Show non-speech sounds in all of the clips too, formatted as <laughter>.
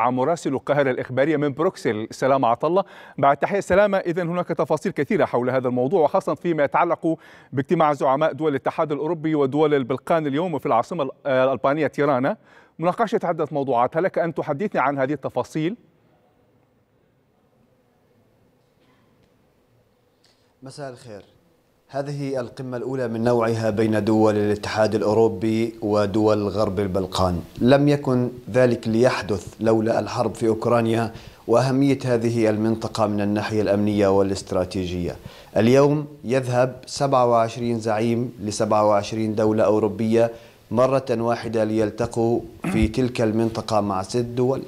مراسل القاهرة الإخبارية من بروكسل سلام عطلة بعد تحية سلامة إذا هناك تفاصيل كثيرة حول هذا الموضوع وخاصة فيما يتعلق باجتماع زعماء دول الاتحاد الأوروبي ودول البلقان اليوم في العاصمة آه، الألبانية تيرانا مناقشة عدة موضوعات هل لك أن تحدثني عن هذه التفاصيل؟ مساء الخير هذه القمة الأولى من نوعها بين دول الاتحاد الأوروبي ودول غرب البلقان لم يكن ذلك ليحدث لولا الحرب في أوكرانيا وأهمية هذه المنطقة من الناحية الأمنية والاستراتيجية اليوم يذهب 27 زعيم ل 27 دولة أوروبية مرة واحدة ليلتقوا في تلك المنطقة مع ست دول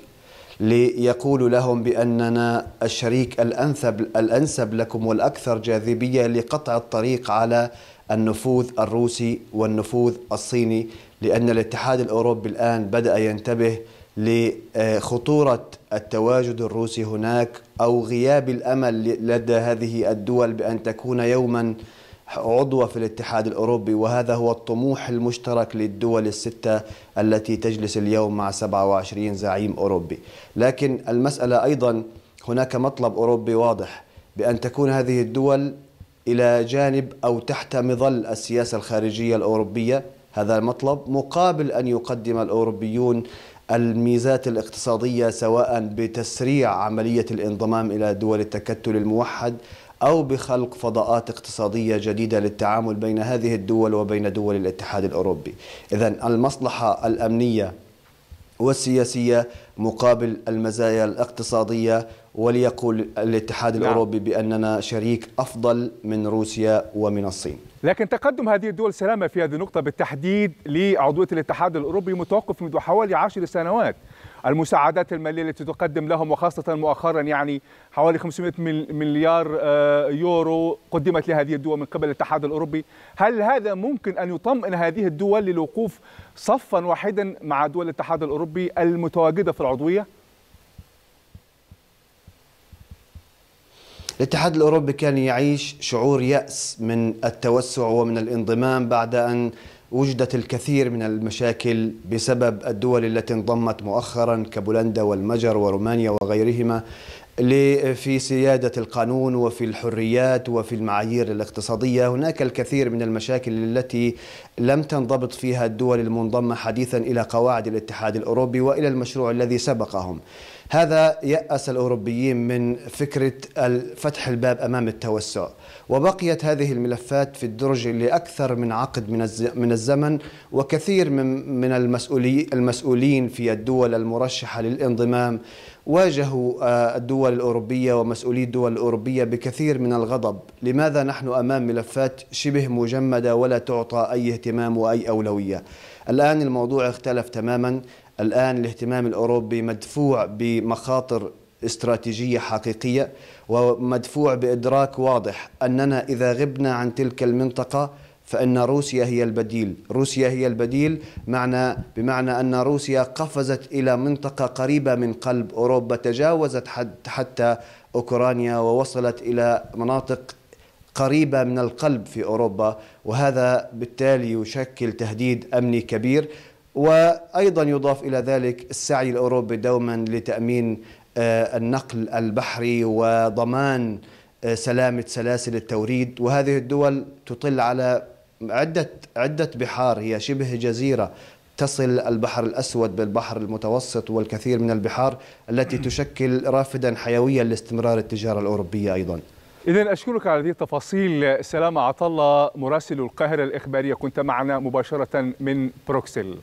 ليقول لهم بأننا الشريك الأنسب, الأنسب لكم والأكثر جاذبية لقطع الطريق على النفوذ الروسي والنفوذ الصيني لأن الاتحاد الأوروبي الآن بدأ ينتبه لخطورة التواجد الروسي هناك أو غياب الأمل لدى هذه الدول بأن تكون يوما عضوة في الاتحاد الأوروبي وهذا هو الطموح المشترك للدول الستة التي تجلس اليوم مع 27 زعيم أوروبي لكن المسألة أيضا هناك مطلب أوروبي واضح بأن تكون هذه الدول إلى جانب أو تحت مظل السياسة الخارجية الأوروبية هذا المطلب مقابل أن يقدم الأوروبيون الميزات الاقتصادية سواء بتسريع عملية الانضمام إلى دول التكتل الموحد أو بخلق فضاءات اقتصادية جديدة للتعامل بين هذه الدول وبين دول الاتحاد الأوروبي إذا المصلحة الأمنية والسياسية مقابل المزايا الاقتصادية وليقول الاتحاد نعم. الأوروبي بأننا شريك أفضل من روسيا ومن الصين لكن تقدم هذه الدول سلامة في هذه النقطة بالتحديد لعضوية الاتحاد الأوروبي متوقف منذ حوالي عشر سنوات المساعدات المالية التي تقدم لهم وخاصة مؤخرا يعني حوالي 500 مليار آه، يورو قدمت لهذه الدول من قبل الاتحاد الأوروبي هل هذا ممكن أن يطمئن هذه الدول للوقوف صفا واحدا مع دول الاتحاد الأوروبي المتواجدة في العضويه؟ الاتحاد الاوروبي كان يعيش شعور ياس من التوسع ومن الانضمام بعد ان وجدت الكثير من المشاكل بسبب الدول التي انضمت مؤخرا كبولندا والمجر ورومانيا وغيرهما في سيادة القانون وفي الحريات وفي المعايير الاقتصادية هناك الكثير من المشاكل التي لم تنضبط فيها الدول المنضمة حديثا إلى قواعد الاتحاد الأوروبي وإلى المشروع الذي سبقهم هذا يأس الأوروبيين من فكرة فتح الباب أمام التوسع وبقيت هذه الملفات في الدرج لأكثر من عقد من الزمن وكثير من المسؤولين في الدول المرشحة للانضمام واجهوا آه، الدول الأوروبية ومسؤولي الدول الأوروبية بكثير من الغضب لماذا نحن أمام ملفات شبه مجمدة ولا تعطى أي اهتمام وأي أولوية الآن الموضوع اختلف تماما الآن الاهتمام الأوروبي مدفوع بمخاطر استراتيجية حقيقية ومدفوع بإدراك واضح أننا إذا غبنا عن تلك المنطقة فإن روسيا هي البديل روسيا هي البديل معنى بمعنى أن روسيا قفزت إلى منطقة قريبة من قلب أوروبا تجاوزت حد حتى أوكرانيا ووصلت إلى مناطق قريبة من القلب في أوروبا وهذا بالتالي يشكل تهديد أمني كبير وأيضا يضاف إلى ذلك السعي الأوروبي دوما لتأمين آه، النقل البحري وضمان آه، سلامة سلاسل التوريد وهذه الدول تطل على عدة عدة بحار هي شبه جزيرة تصل البحر الأسود بالبحر المتوسط والكثير من البحار التي <clears throat> تشكل رافدا حيويا لاستمرار التجارة الأوروبية أيضا إذا أشكرك على هذه التفاصيل سلام عطلة مراسل القاهرة الإخبارية كنت معنا مباشرة من بروكسل